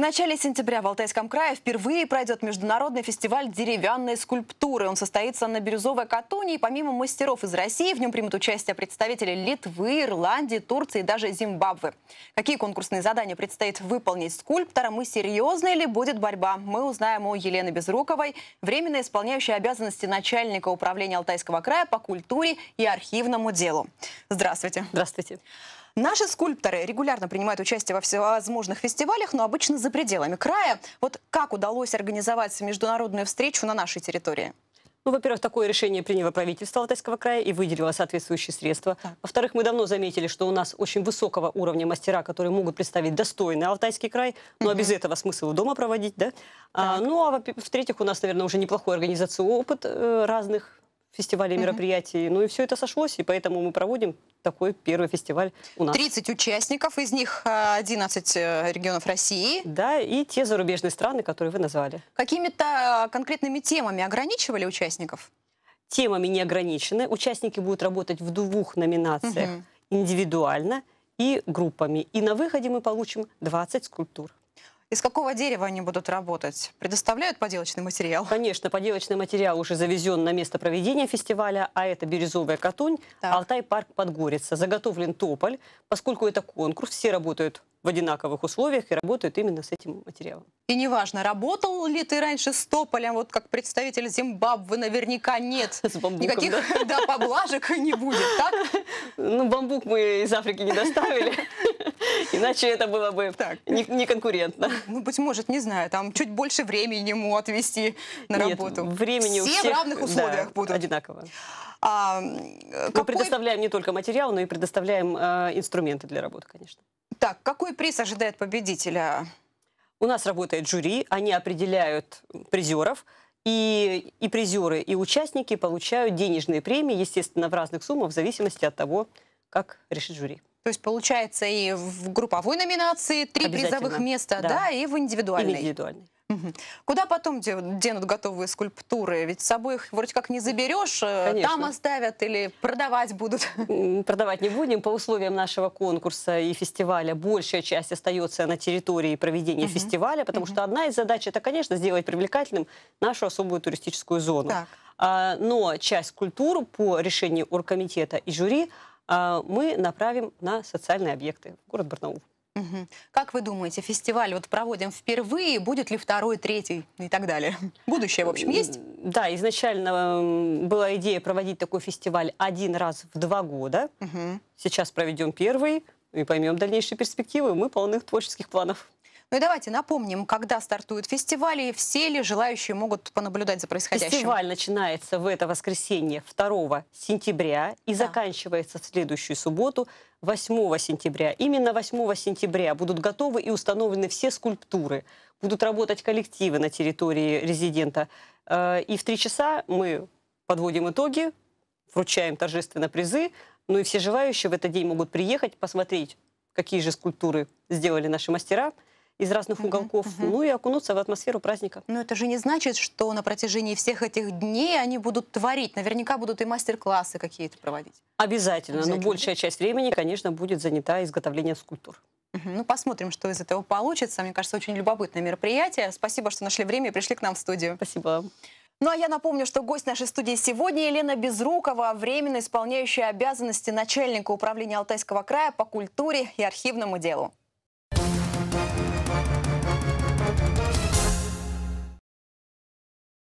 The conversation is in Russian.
начале сентября в Алтайском крае впервые пройдет международный фестиваль деревянной скульптуры. Он состоится на Бирюзовой Катуне, и помимо мастеров из России, в нем примут участие представители Литвы, Ирландии, Турции и даже Зимбабве. Какие конкурсные задания предстоит выполнить скульпторам и серьезная ли будет борьба, мы узнаем у Елены Безруковой, временно исполняющей обязанности начальника управления Алтайского края по культуре и архивному делу. Здравствуйте. Здравствуйте. Наши скульпторы регулярно принимают участие во всевозможных фестивалях, но обычно за за пределами края. Вот как удалось организовать международную встречу на нашей территории? Ну, во-первых, такое решение приняло правительство Алтайского края и выделило соответствующие средства. Во-вторых, мы давно заметили, что у нас очень высокого уровня мастера, которые могут представить достойный Алтайский край. Ну, а без этого смысл дома проводить, да? А, ну, а в-третьих, у нас, наверное, уже неплохой организационный опыт э, разных фестивалей, mm-hmm. мероприятий. Ну и все это сошлось, и поэтому мы проводим такой первый фестиваль у нас. 30 участников, из них 11 э, э, регионов России. Да, и те зарубежные страны, которые вы назвали. Какими-то э, конкретными темами ограничивали участников? Темами не ограничены. Участники будут работать в двух номинациях. Угу. Индивидуально и группами. И на выходе мы получим 20 скульптур. Из какого дерева они будут работать? Предоставляют поделочный материал? Конечно, поделочный материал уже завезен на место проведения фестиваля, а это бирюзовая катунь, так. Алтай-парк Подгорица. Заготовлен тополь, поскольку это конкурс, все работают в одинаковых условиях и работают именно с этим материалом. И неважно, работал ли ты раньше с тополем, вот как представитель Зимбабве, наверняка нет. С бамбуком, Никаких да? Да, поблажек не будет, так? Ну, бамбук мы из Африки не доставили. Иначе это было бы так. Не, не конкурентно. Ну, быть может, не знаю, там чуть больше времени ему отвести на Нет, работу. времени Все у всех... в равных условиях да, будут. одинаково. А, какой... Мы предоставляем не только материал, но и предоставляем э, инструменты для работы, конечно. Так, какой приз ожидает победителя? У нас работает жюри, они определяют призеров. И, и призеры, и участники получают денежные премии, естественно, в разных суммах, в зависимости от того, как решит жюри. То есть получается и в групповой номинации три призовых места, да. да, и в индивидуальной. И в индивидуальной. Куда потом денут готовые скульптуры? Ведь с собой их вроде как не заберешь, э, Конечно. там оставят или продавать будут? Продавать не будем. По условиям нашего конкурса и фестиваля большая часть остается на территории проведения угу. фестиваля, потому угу. что одна из задач это, конечно, сделать привлекательным нашу особую туристическую зону. Так. А, но часть культур по решению оргкомитета и жюри – а, мы направим на социальные объекты в город Барнаул. Как вы думаете, фестиваль вот проводим впервые, будет ли второй, третий и так далее? Будущее, в общем, есть? Да, изначально была идея проводить такой фестиваль один раз в два года. Угу. Сейчас проведем первый ну и поймем дальнейшие перспективы. Мы полных творческих планов. Ну и давайте напомним, когда стартуют фестивали, и все ли желающие могут понаблюдать за происходящим? Фестиваль начинается в это воскресенье 2 сентября и да. заканчивается в следующую субботу 8 сентября. Именно 8 сентября будут готовы и установлены все скульптуры. Будут работать коллективы на территории резидента. Э, и в 3 часа мы подводим итоги, вручаем торжественно призы. Ну и все желающие в этот день могут приехать, посмотреть, какие же скульптуры сделали наши мастера – из разных уголков, угу, угу. ну и окунуться в атмосферу праздника. Но это же не значит, что на протяжении всех этих дней они будут творить. Наверняка будут и мастер-классы какие-то проводить. Обязательно, Обязательно, но большая часть времени, конечно, будет занята изготовлением скульптур. Ну, посмотрим, что из этого получится. Мне кажется, очень любопытное мероприятие. Спасибо, что нашли время и пришли к нам в студию. Спасибо. Ну а я напомню, что гость нашей студии сегодня Елена Безрукова, временно исполняющая обязанности начальника управления Алтайского края по культуре и архивному делу.